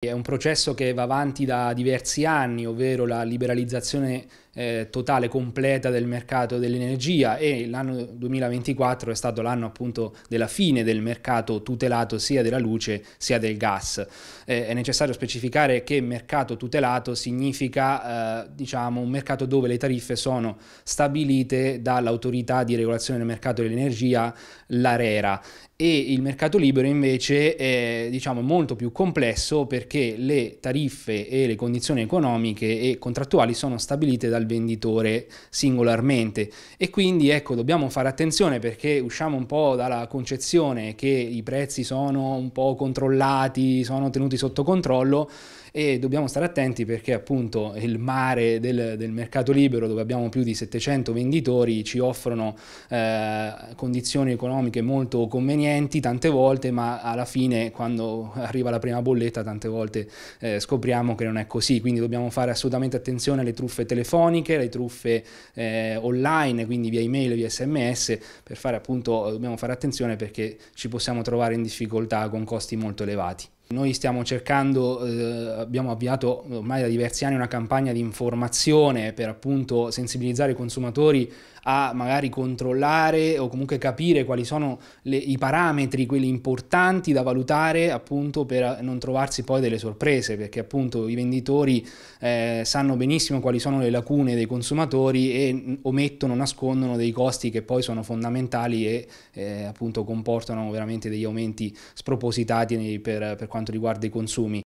È un processo che va avanti da diversi anni, ovvero la liberalizzazione eh, totale completa del mercato dell'energia e l'anno 2024 è stato l'anno appunto della fine del mercato tutelato sia della luce sia del gas. Eh, è necessario specificare che mercato tutelato significa eh, diciamo un mercato dove le tariffe sono stabilite dall'autorità di regolazione del mercato dell'energia, l'ARERA e il mercato libero invece è diciamo, molto più complesso perché le tariffe e le condizioni economiche e contrattuali sono stabilite dal venditore singolarmente. E quindi ecco, dobbiamo fare attenzione perché usciamo un po' dalla concezione che i prezzi sono un po' controllati, sono tenuti sotto controllo e dobbiamo stare attenti perché appunto il mare del, del mercato libero dove abbiamo più di 700 venditori ci offrono eh, condizioni economiche molto convenienti tante volte ma alla fine quando arriva la prima bolletta tante volte eh, scopriamo che non è così quindi dobbiamo fare assolutamente attenzione alle truffe telefoniche, alle truffe eh, online quindi via email, via sms per fare appunto dobbiamo fare attenzione perché ci possiamo trovare in difficoltà con costi molto elevati. Noi stiamo cercando, eh, abbiamo avviato ormai da diversi anni una campagna di informazione per appunto sensibilizzare i consumatori a magari controllare o comunque capire quali sono le, i parametri, quelli importanti da valutare appunto per non trovarsi poi delle sorprese, perché appunto i venditori eh, sanno benissimo quali sono le lacune dei consumatori e omettono, nascondono dei costi che poi sono fondamentali e eh, appunto comportano veramente degli aumenti spropositati per, per quanto quanto riguarda i consumi